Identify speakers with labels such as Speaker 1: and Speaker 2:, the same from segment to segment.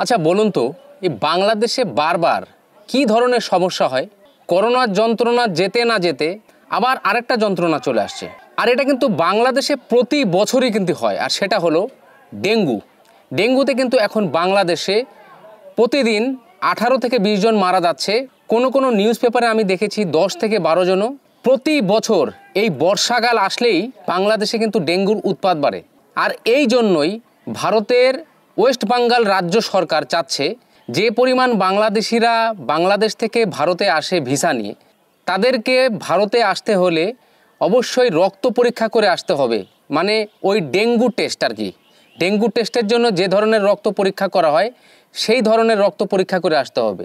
Speaker 1: আচ্ছা বলুন তো এই বাংলাদেশে বারবার কি ধরনের সমস্যা হয় করোনার যন্ত্রণা যেতে না যেতে আবার আরেকটা যন্ত্রণা চলে আসছে আর এটা কিন্তু বাংলাদেশে প্রতি বছরই কিন্তু হয় আর সেটা হলো ডেঙ্গু ডেঙ্গুতে কিন্তু এখন বাংলাদেশে প্রতিদিন আঠারো থেকে বিশ জন মারা যাচ্ছে কোনো কোনো নিউজ পেপারে আমি দেখেছি দশ থেকে বারো জনও প্রতি বছর এই বর্ষাকাল আসলেই বাংলাদেশে কিন্তু ডেঙ্গুর উৎপাত বাড়ে আর এই জন্যই ভারতের ওয়েস্ট বাঙ্গাল রাজ্য সরকার চাচ্ছে যে পরিমাণ বাংলাদেশিরা বাংলাদেশ থেকে ভারতে আসে ভিসা নিয়ে তাদেরকে ভারতে আসতে হলে অবশ্যই রক্ত পরীক্ষা করে আসতে হবে মানে ওই ডেঙ্গু টেস্ট আর কি ডেঙ্গু টেস্টের জন্য যে ধরনের রক্ত পরীক্ষা করা হয় সেই ধরনের রক্ত পরীক্ষা করে আসতে হবে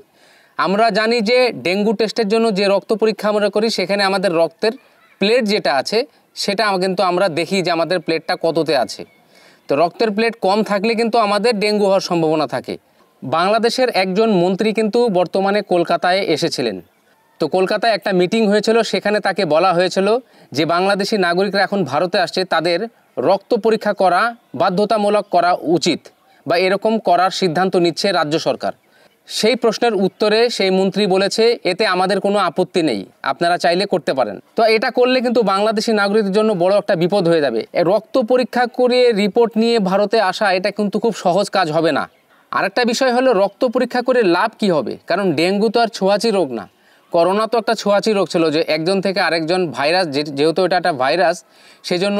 Speaker 1: আমরা জানি যে ডেঙ্গু টেস্টের জন্য যে রক্ত পরীক্ষা আমরা করি সেখানে আমাদের রক্তের প্লেট যেটা আছে সেটা কিন্তু আমরা দেখি যে আমাদের প্লেটটা কততে আছে তো রক্তের প্লেট কম থাকলে কিন্তু আমাদের ডেঙ্গু হওয়ার সম্ভাবনা থাকে বাংলাদেশের একজন মন্ত্রী কিন্তু বর্তমানে কলকাতায় এসেছিলেন তো কলকাতায় একটা মিটিং হয়েছিল সেখানে তাকে বলা হয়েছিল যে বাংলাদেশি নাগরিকরা এখন ভারতে আসছে তাদের রক্ত পরীক্ষা করা বাধ্যতামূলক করা উচিত বা এরকম করার সিদ্ধান্ত নিচ্ছে রাজ্য সরকার সেই প্রশ্নের উত্তরে সেই মন্ত্রী বলেছে এতে আমাদের কোনো আপত্তি নেই আপনারা চাইলে করতে পারেন তো এটা করলে কিন্তু বাংলাদেশি নাগরিকদের জন্য বড় একটা বিপদ হয়ে যাবে রক্ত পরীক্ষা করে রিপোর্ট নিয়ে ভারতে আসা এটা কিন্তু খুব সহজ কাজ হবে না আরেকটা বিষয় হলো রক্ত পরীক্ষা করে লাভ কি হবে কারণ ডেঙ্গু তো আর ছোঁয়াচি রোগ না করোনা তো একটা ছোঁয়াচি রোগ ছিল যে একজন থেকে আরেকজন ভাইরাস যেহেতু এটা একটা ভাইরাস সেজন্য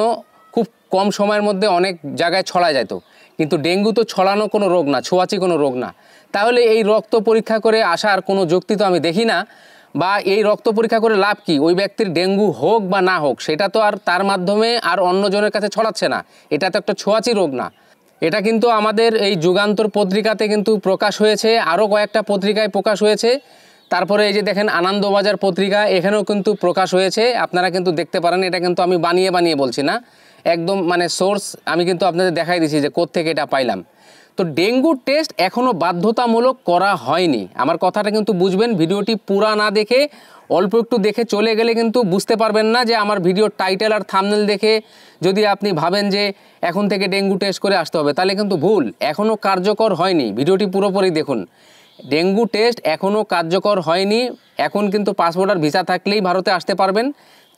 Speaker 1: খুব কম সময়ের মধ্যে অনেক জায়গায় ছড়া যেত কিন্তু ডেঙ্গু তো ছড়ানো কোনো রোগ না ছোঁয়াচি কোনো রোগ না তাহলে এই রক্ত পরীক্ষা করে আসার কোনো যুক্তি তো আমি দেখি না বা এই রক্ত পরীক্ষা করে লাভ কি ওই ব্যক্তির ডেঙ্গু হোক বা না হোক সেটা তো আর তার মাধ্যমে আর অন্যজনের কাছে ছড়াচ্ছে না এটা তো একটা ছোঁয়াচি রোগ না এটা কিন্তু আমাদের এই যুগান্তর পত্রিকাতে কিন্তু প্রকাশ হয়েছে আরও কয়েকটা পত্রিকায় প্রকাশ হয়েছে তারপরে এই যে দেখেন আনন্দবাজার পত্রিকা এখানেও কিন্তু প্রকাশ হয়েছে আপনারা কিন্তু দেখতে পারেন এটা কিন্তু আমি বানিয়ে বানিয়ে বলছি না একদম মানে সোর্স আমি কিন্তু আপনাদের দেখাই দিছি যে থেকে এটা পাইলাম তো ডেঙ্গুর টেস্ট এখনও বাধ্যতামূলক করা হয়নি আমার কথাটা কিন্তু বুঝবেন ভিডিওটি পুরা না দেখে অল্প একটু দেখে চলে গেলে কিন্তু বুঝতে পারবেন না যে আমার ভিডিও টাইটেল আর থামনেল দেখে যদি আপনি ভাবেন যে এখন থেকে ডেঙ্গু টেস্ট করে আসতে হবে তাহলে কিন্তু ভুল এখনও কার্যকর হয়নি ভিডিওটি পুরোপুরি দেখুন ডেঙ্গু টেস্ট এখনও কার্যকর হয়নি এখন কিন্তু পাসপোর্ট আর ভিসা থাকলেই ভারতে আসতে পারবেন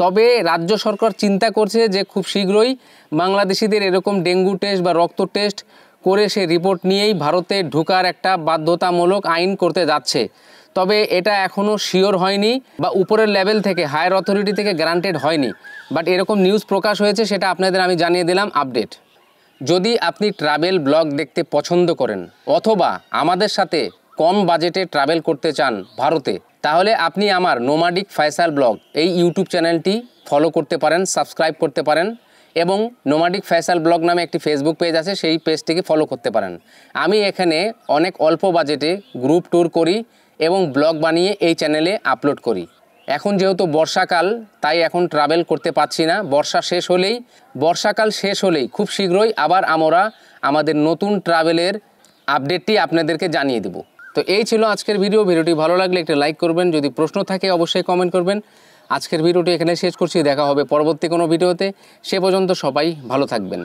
Speaker 1: তবে রাজ্য সরকার চিন্তা করছে যে খুব শীঘ্রই বাংলাদেশিদের এরকম ডেঙ্গু টেস্ট বা রক্ত টেস্ট করে সে রিপোর্ট নিয়েই ভারতে ঢোকার একটা বাধ্যতামূলক আইন করতে যাচ্ছে তবে এটা এখনও শিওর হয়নি বা উপরের লেভেল থেকে হায়ার অথরিটি থেকে গ্রান্টেড হয়নি বাট এরকম নিউজ প্রকাশ হয়েছে সেটা আপনাদের আমি জানিয়ে দিলাম আপডেট যদি আপনি ট্রাভেল ব্লগ দেখতে পছন্দ করেন অথবা আমাদের সাথে কম বাজেটে ট্রাভেল করতে চান ভারতে তাহলে আপনি আমার নোমাডিক ফায়সাল ব্লগ এই ইউটিউব চ্যানেলটি ফলো করতে পারেন সাবস্ক্রাইব করতে পারেন এবং নোমাডিক ফ্যাশাল ব্লগ নামে একটি ফেসবুক পেজ আছে সেই পেজটিকে ফলো করতে পারেন আমি এখানে অনেক অল্প বাজেটে গ্রুপ ট্যুর করি এবং ব্লগ বানিয়ে এই চ্যানেলে আপলোড করি এখন যেহেতু বর্ষাকাল তাই এখন ট্রাভেল করতে পারছি না বর্ষা শেষ হলেই বর্ষাকাল শেষ হলেই খুব শীঘ্রই আবার আমরা আমাদের নতুন ট্রাভেলের আপডেটটি আপনাদেরকে জানিয়ে দেবো তো এই ছিল আজকের ভিডিও ভিডিওটি ভালো লাগলে একটা লাইক করবেন যদি প্রশ্ন থাকে অবশ্যই কমেন্ট করবেন আজকের ভিডিওটি এখানে শেষ করছি দেখা হবে পরবর্তী কোনো ভিডিওতে সে পর্যন্ত সবাই ভালো থাকবেন